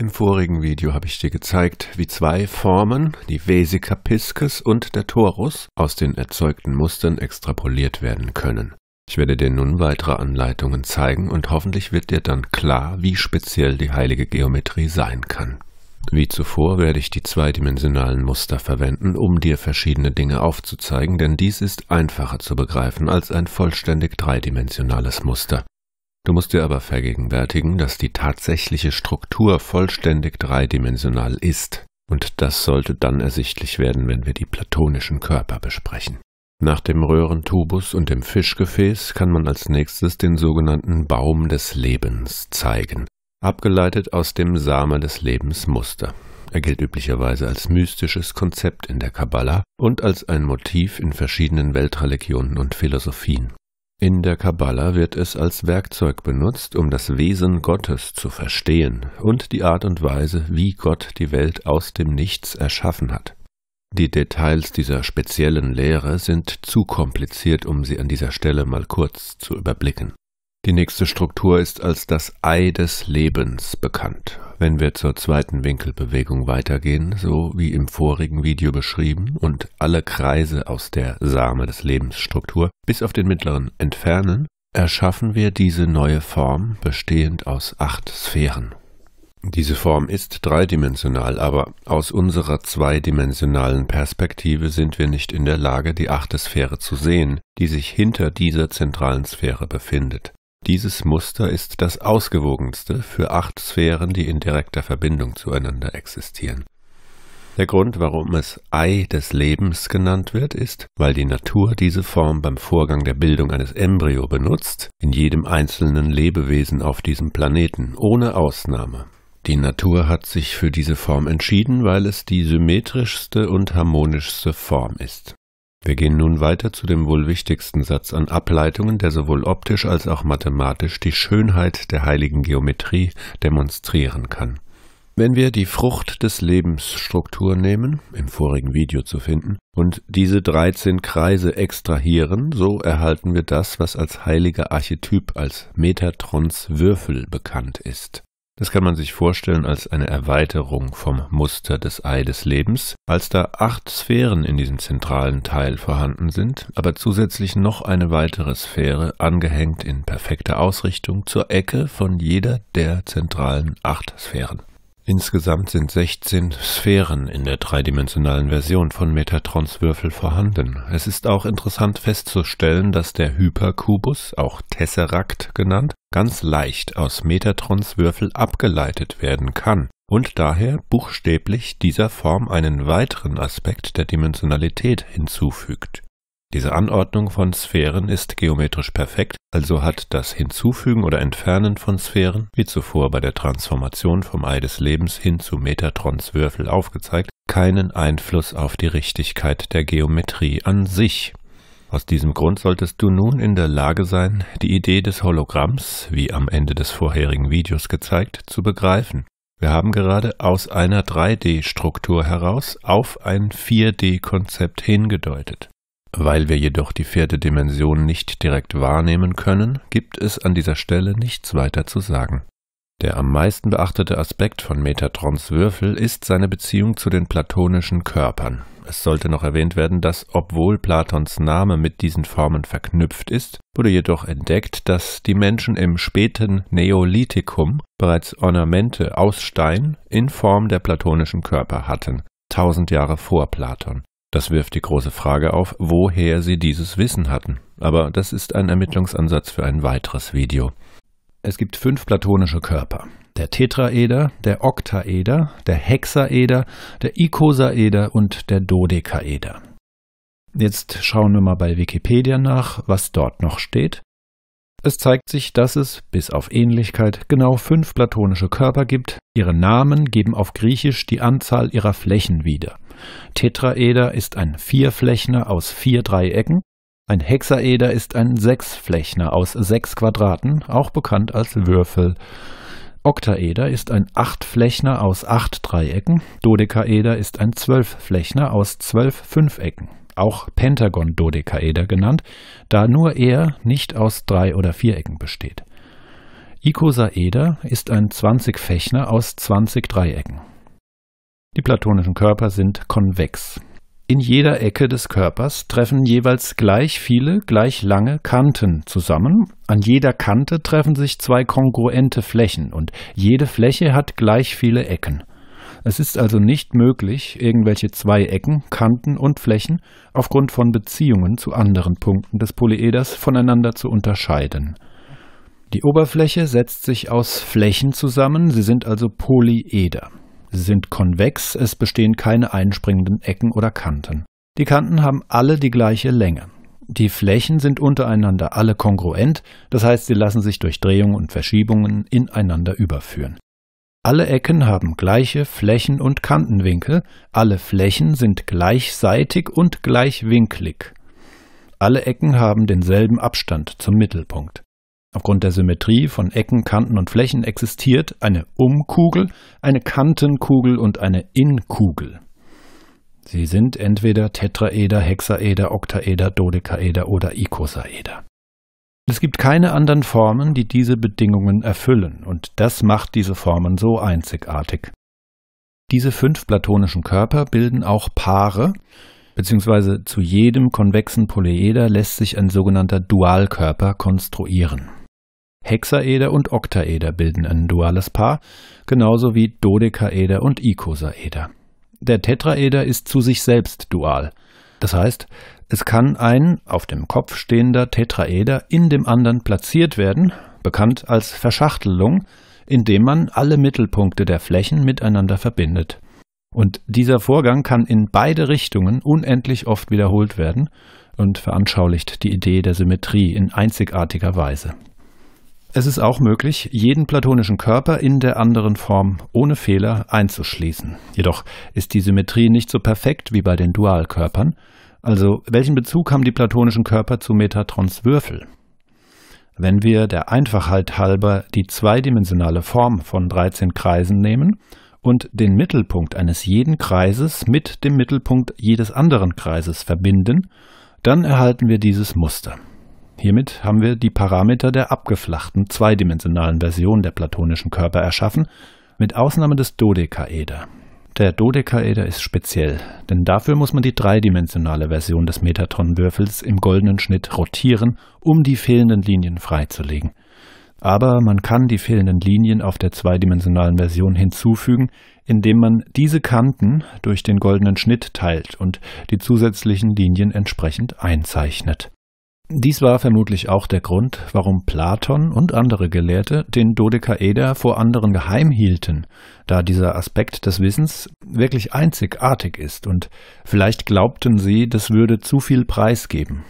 Im vorigen Video habe ich dir gezeigt, wie zwei Formen, die Vesica piscis und der Torus, aus den erzeugten Mustern extrapoliert werden können. Ich werde dir nun weitere Anleitungen zeigen und hoffentlich wird dir dann klar, wie speziell die heilige Geometrie sein kann. Wie zuvor werde ich die zweidimensionalen Muster verwenden, um dir verschiedene Dinge aufzuzeigen, denn dies ist einfacher zu begreifen als ein vollständig dreidimensionales Muster. Du musst dir aber vergegenwärtigen, dass die tatsächliche Struktur vollständig dreidimensional ist, und das sollte dann ersichtlich werden, wenn wir die platonischen Körper besprechen. Nach dem Röhrentubus und dem Fischgefäß kann man als nächstes den sogenannten Baum des Lebens zeigen, abgeleitet aus dem Same des Lebens Muster. Er gilt üblicherweise als mystisches Konzept in der Kabbala und als ein Motiv in verschiedenen Weltreligionen und Philosophien. In der Kabbala wird es als Werkzeug benutzt, um das Wesen Gottes zu verstehen und die Art und Weise, wie Gott die Welt aus dem Nichts erschaffen hat. Die Details dieser speziellen Lehre sind zu kompliziert, um sie an dieser Stelle mal kurz zu überblicken. Die nächste Struktur ist als das Ei des Lebens bekannt. Wenn wir zur zweiten Winkelbewegung weitergehen, so wie im vorigen Video beschrieben, und alle Kreise aus der Same des Lebensstruktur bis auf den mittleren entfernen, erschaffen wir diese neue Form bestehend aus acht Sphären. Diese Form ist dreidimensional, aber aus unserer zweidimensionalen Perspektive sind wir nicht in der Lage, die achte Sphäre zu sehen, die sich hinter dieser zentralen Sphäre befindet. Dieses Muster ist das ausgewogenste für acht Sphären, die in direkter Verbindung zueinander existieren. Der Grund, warum es Ei des Lebens genannt wird, ist, weil die Natur diese Form beim Vorgang der Bildung eines Embryo benutzt, in jedem einzelnen Lebewesen auf diesem Planeten, ohne Ausnahme. Die Natur hat sich für diese Form entschieden, weil es die symmetrischste und harmonischste Form ist. Wir gehen nun weiter zu dem wohl wichtigsten Satz an Ableitungen, der sowohl optisch als auch mathematisch die Schönheit der heiligen Geometrie demonstrieren kann. Wenn wir die Frucht des Lebens Struktur nehmen, im vorigen Video zu finden, und diese 13 Kreise extrahieren, so erhalten wir das, was als heiliger Archetyp als Metatrons Würfel bekannt ist. Das kann man sich vorstellen als eine Erweiterung vom Muster des Ei des Lebens, als da acht Sphären in diesem zentralen Teil vorhanden sind, aber zusätzlich noch eine weitere Sphäre angehängt in perfekter Ausrichtung zur Ecke von jeder der zentralen acht Sphären. Insgesamt sind 16 Sphären in der dreidimensionalen Version von Metatrons Würfel vorhanden. Es ist auch interessant festzustellen, dass der Hyperkubus, auch Tesserakt genannt, ganz leicht aus Metatrons Würfel abgeleitet werden kann und daher buchstäblich dieser Form einen weiteren Aspekt der Dimensionalität hinzufügt. Diese Anordnung von Sphären ist geometrisch perfekt, also hat das Hinzufügen oder Entfernen von Sphären, wie zuvor bei der Transformation vom Ei des Lebens hin zu Metatrons Würfel aufgezeigt, keinen Einfluss auf die Richtigkeit der Geometrie an sich. Aus diesem Grund solltest du nun in der Lage sein, die Idee des Hologramms, wie am Ende des vorherigen Videos gezeigt, zu begreifen. Wir haben gerade aus einer 3D-Struktur heraus auf ein 4D-Konzept hingedeutet. Weil wir jedoch die vierte Dimension nicht direkt wahrnehmen können, gibt es an dieser Stelle nichts weiter zu sagen. Der am meisten beachtete Aspekt von Metatrons Würfel ist seine Beziehung zu den platonischen Körpern. Es sollte noch erwähnt werden, dass obwohl Platons Name mit diesen Formen verknüpft ist, wurde jedoch entdeckt, dass die Menschen im späten Neolithikum bereits Ornamente aus Stein in Form der platonischen Körper hatten, tausend Jahre vor Platon. Das wirft die große Frage auf, woher sie dieses Wissen hatten. Aber das ist ein Ermittlungsansatz für ein weiteres Video. Es gibt fünf platonische Körper. Der Tetraeder, der Oktaeder, der Hexaeder, der Ikosaeder und der Dodekaeder. Jetzt schauen wir mal bei Wikipedia nach, was dort noch steht. Es zeigt sich, dass es, bis auf Ähnlichkeit, genau fünf platonische Körper gibt. Ihre Namen geben auf Griechisch die Anzahl ihrer Flächen wieder. Tetraeder ist ein Vierflächner aus vier Dreiecken. Ein Hexaeder ist ein Sechsflächner aus sechs Quadraten, auch bekannt als Würfel. Oktaeder ist ein Achtflächner aus acht Dreiecken. Dodekaeder ist ein Zwölfflächner aus zwölf Fünfecken, auch Pentagon-Dodekaeder genannt, da nur er nicht aus drei oder vier Ecken besteht. Icosaeder ist ein 20-Fächner aus zwanzig Dreiecken. Die platonischen Körper sind konvex. In jeder Ecke des Körpers treffen jeweils gleich viele, gleich lange Kanten zusammen. An jeder Kante treffen sich zwei kongruente Flächen und jede Fläche hat gleich viele Ecken. Es ist also nicht möglich, irgendwelche zwei Ecken, Kanten und Flächen aufgrund von Beziehungen zu anderen Punkten des Polyeders voneinander zu unterscheiden. Die Oberfläche setzt sich aus Flächen zusammen, sie sind also Polyeder. Sie sind konvex, es bestehen keine einspringenden Ecken oder Kanten. Die Kanten haben alle die gleiche Länge. Die Flächen sind untereinander alle kongruent, das heißt, sie lassen sich durch Drehungen und Verschiebungen ineinander überführen. Alle Ecken haben gleiche Flächen- und Kantenwinkel, alle Flächen sind gleichseitig und gleichwinklig. Alle Ecken haben denselben Abstand zum Mittelpunkt. Aufgrund der Symmetrie von Ecken, Kanten und Flächen existiert eine Umkugel, eine Kantenkugel und eine Inkugel. Sie sind entweder Tetraeder, Hexaeder, Oktaeder, Dodekaeder oder Ikosaeder. Es gibt keine anderen Formen, die diese Bedingungen erfüllen, und das macht diese Formen so einzigartig. Diese fünf platonischen Körper bilden auch Paare, beziehungsweise zu jedem konvexen Polyeder lässt sich ein sogenannter Dualkörper konstruieren. Hexaeder und Oktaeder bilden ein duales Paar, genauso wie Dodekaeder und Ikosaeder. Der Tetraeder ist zu sich selbst dual. Das heißt, es kann ein auf dem Kopf stehender Tetraeder in dem anderen platziert werden, bekannt als Verschachtelung, indem man alle Mittelpunkte der Flächen miteinander verbindet. Und dieser Vorgang kann in beide Richtungen unendlich oft wiederholt werden und veranschaulicht die Idee der Symmetrie in einzigartiger Weise. Es ist auch möglich, jeden platonischen Körper in der anderen Form ohne Fehler einzuschließen. Jedoch ist die Symmetrie nicht so perfekt wie bei den Dualkörpern. Also welchen Bezug haben die platonischen Körper zu Metatrons Würfel? Wenn wir der Einfachheit halber die zweidimensionale Form von 13 Kreisen nehmen und den Mittelpunkt eines jeden Kreises mit dem Mittelpunkt jedes anderen Kreises verbinden, dann erhalten wir dieses Muster. Hiermit haben wir die Parameter der abgeflachten zweidimensionalen Version der platonischen Körper erschaffen, mit Ausnahme des Dodekaeder. Der Dodekaeder ist speziell, denn dafür muss man die dreidimensionale Version des Metatonnenwürfels im goldenen Schnitt rotieren, um die fehlenden Linien freizulegen. Aber man kann die fehlenden Linien auf der zweidimensionalen Version hinzufügen, indem man diese Kanten durch den goldenen Schnitt teilt und die zusätzlichen Linien entsprechend einzeichnet. Dies war vermutlich auch der Grund, warum Platon und andere Gelehrte den Dodekaeder vor anderen geheim hielten, da dieser Aspekt des Wissens wirklich einzigartig ist und vielleicht glaubten sie, das würde zu viel preisgeben.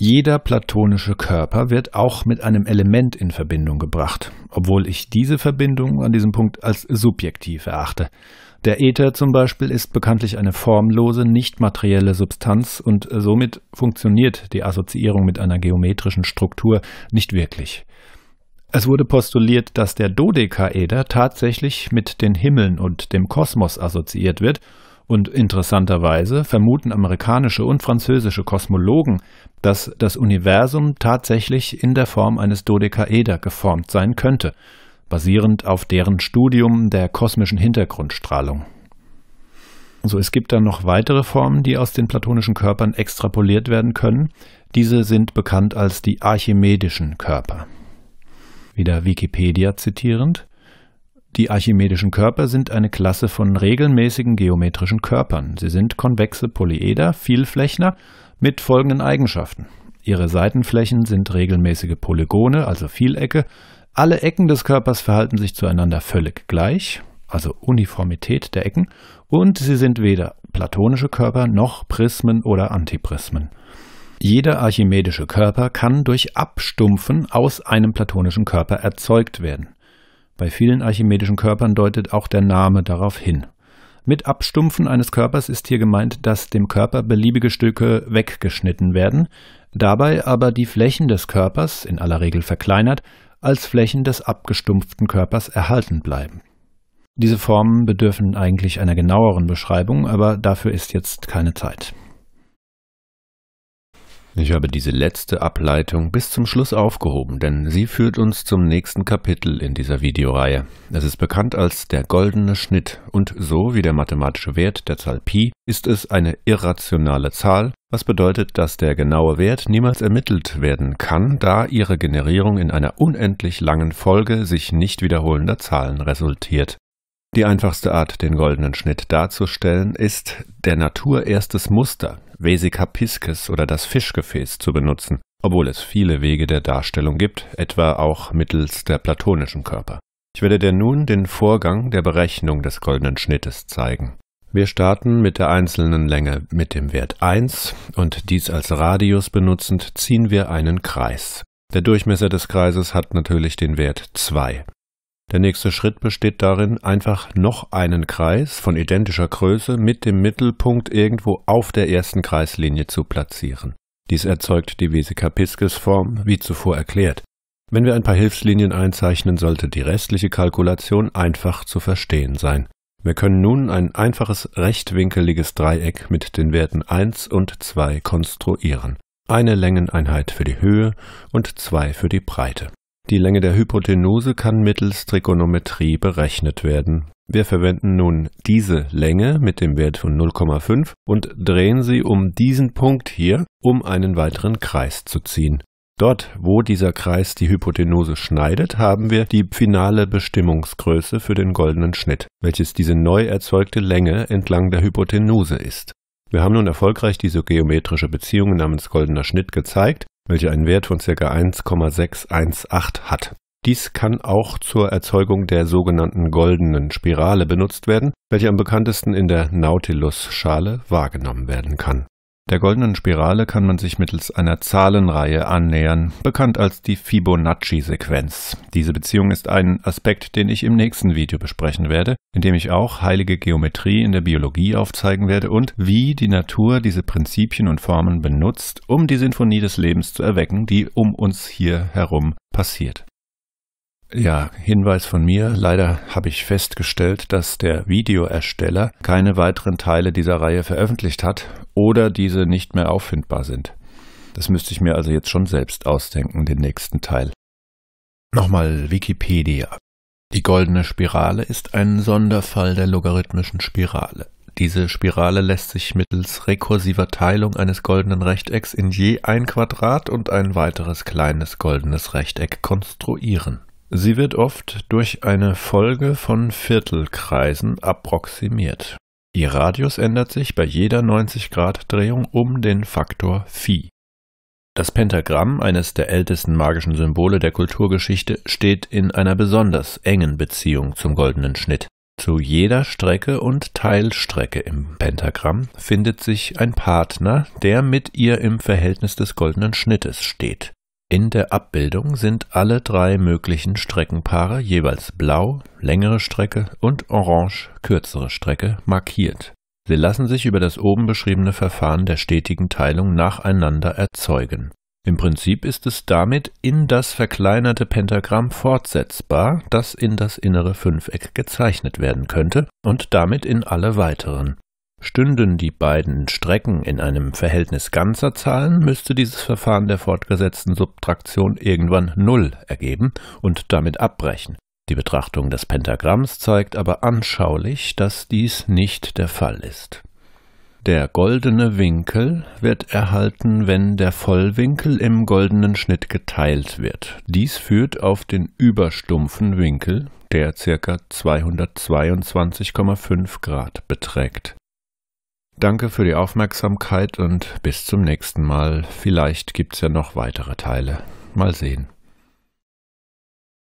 Jeder platonische Körper wird auch mit einem Element in Verbindung gebracht, obwohl ich diese Verbindung an diesem Punkt als subjektiv erachte. Der Äther zum Beispiel ist bekanntlich eine formlose, nicht materielle Substanz und somit funktioniert die Assoziierung mit einer geometrischen Struktur nicht wirklich. Es wurde postuliert, dass der Dodekaeder tatsächlich mit den Himmeln und dem Kosmos assoziiert wird, und interessanterweise vermuten amerikanische und französische Kosmologen, dass das Universum tatsächlich in der Form eines Dodekaeder geformt sein könnte – basierend auf deren Studium der kosmischen Hintergrundstrahlung. So, also es gibt dann noch weitere Formen, die aus den platonischen Körpern extrapoliert werden können. Diese sind bekannt als die archimedischen Körper. Wieder Wikipedia zitierend. Die archimedischen Körper sind eine Klasse von regelmäßigen geometrischen Körpern. Sie sind konvexe Polyeder, Vielflächner, mit folgenden Eigenschaften. Ihre Seitenflächen sind regelmäßige Polygone, also Vielecke, alle Ecken des Körpers verhalten sich zueinander völlig gleich, also Uniformität der Ecken, und sie sind weder platonische Körper noch Prismen oder Antiprismen. Jeder archimedische Körper kann durch Abstumpfen aus einem platonischen Körper erzeugt werden. Bei vielen archimedischen Körpern deutet auch der Name darauf hin. Mit Abstumpfen eines Körpers ist hier gemeint, dass dem Körper beliebige Stücke weggeschnitten werden, dabei aber die Flächen des Körpers, in aller Regel verkleinert, als Flächen des abgestumpften Körpers erhalten bleiben. Diese Formen bedürfen eigentlich einer genaueren Beschreibung, aber dafür ist jetzt keine Zeit. Ich habe diese letzte Ableitung bis zum Schluss aufgehoben, denn sie führt uns zum nächsten Kapitel in dieser Videoreihe. Es ist bekannt als der goldene Schnitt und so wie der mathematische Wert der Zahl Pi ist es eine irrationale Zahl was bedeutet, dass der genaue Wert niemals ermittelt werden kann, da ihre Generierung in einer unendlich langen Folge sich nicht wiederholender Zahlen resultiert. Die einfachste Art, den goldenen Schnitt darzustellen, ist, der Natur erstes Muster, Vesica piscis oder das Fischgefäß zu benutzen, obwohl es viele Wege der Darstellung gibt, etwa auch mittels der platonischen Körper. Ich werde dir nun den Vorgang der Berechnung des goldenen Schnittes zeigen. Wir starten mit der einzelnen Länge mit dem Wert 1 und dies als Radius benutzend ziehen wir einen Kreis. Der Durchmesser des Kreises hat natürlich den Wert 2. Der nächste Schritt besteht darin, einfach noch einen Kreis von identischer Größe mit dem Mittelpunkt irgendwo auf der ersten Kreislinie zu platzieren. Dies erzeugt die Vesika-Pisces-Form, wie zuvor erklärt. Wenn wir ein paar Hilfslinien einzeichnen, sollte die restliche Kalkulation einfach zu verstehen sein. Wir können nun ein einfaches rechtwinkeliges Dreieck mit den Werten 1 und 2 konstruieren. Eine Längeneinheit für die Höhe und zwei für die Breite. Die Länge der Hypotenuse kann mittels Trigonometrie berechnet werden. Wir verwenden nun diese Länge mit dem Wert von 0,5 und drehen sie um diesen Punkt hier, um einen weiteren Kreis zu ziehen. Dort, wo dieser Kreis die Hypotenuse schneidet, haben wir die finale Bestimmungsgröße für den goldenen Schnitt, welches diese neu erzeugte Länge entlang der Hypotenuse ist. Wir haben nun erfolgreich diese geometrische Beziehung namens goldener Schnitt gezeigt, welche einen Wert von ca. 1,618 hat. Dies kann auch zur Erzeugung der sogenannten goldenen Spirale benutzt werden, welche am bekanntesten in der Nautilus-Schale wahrgenommen werden kann. Der goldenen Spirale kann man sich mittels einer Zahlenreihe annähern, bekannt als die Fibonacci-Sequenz. Diese Beziehung ist ein Aspekt, den ich im nächsten Video besprechen werde, in dem ich auch heilige Geometrie in der Biologie aufzeigen werde und wie die Natur diese Prinzipien und Formen benutzt, um die Sinfonie des Lebens zu erwecken, die um uns hier herum passiert. Ja, Hinweis von mir. Leider habe ich festgestellt, dass der Videoersteller keine weiteren Teile dieser Reihe veröffentlicht hat oder diese nicht mehr auffindbar sind. Das müsste ich mir also jetzt schon selbst ausdenken, den nächsten Teil. Nochmal Wikipedia. Die goldene Spirale ist ein Sonderfall der logarithmischen Spirale. Diese Spirale lässt sich mittels rekursiver Teilung eines goldenen Rechtecks in je ein Quadrat und ein weiteres kleines goldenes Rechteck konstruieren. Sie wird oft durch eine Folge von Viertelkreisen approximiert. Ihr Radius ändert sich bei jeder 90-Grad-Drehung um den Faktor Phi. Das Pentagramm, eines der ältesten magischen Symbole der Kulturgeschichte, steht in einer besonders engen Beziehung zum goldenen Schnitt. Zu jeder Strecke und Teilstrecke im Pentagramm findet sich ein Partner, der mit ihr im Verhältnis des goldenen Schnittes steht. In der Abbildung sind alle drei möglichen Streckenpaare jeweils blau längere Strecke und orange kürzere Strecke markiert. Sie lassen sich über das oben beschriebene Verfahren der stetigen Teilung nacheinander erzeugen. Im Prinzip ist es damit in das verkleinerte Pentagramm fortsetzbar, das in das innere Fünfeck gezeichnet werden könnte und damit in alle weiteren. Stünden die beiden Strecken in einem Verhältnis ganzer Zahlen, müsste dieses Verfahren der fortgesetzten Subtraktion irgendwann Null ergeben und damit abbrechen. Die Betrachtung des Pentagramms zeigt aber anschaulich, dass dies nicht der Fall ist. Der goldene Winkel wird erhalten, wenn der Vollwinkel im goldenen Schnitt geteilt wird. Dies führt auf den überstumpfen Winkel, der ca. 222,5 Grad beträgt. Danke für die Aufmerksamkeit und bis zum nächsten Mal. Vielleicht gibt es ja noch weitere Teile. Mal sehen.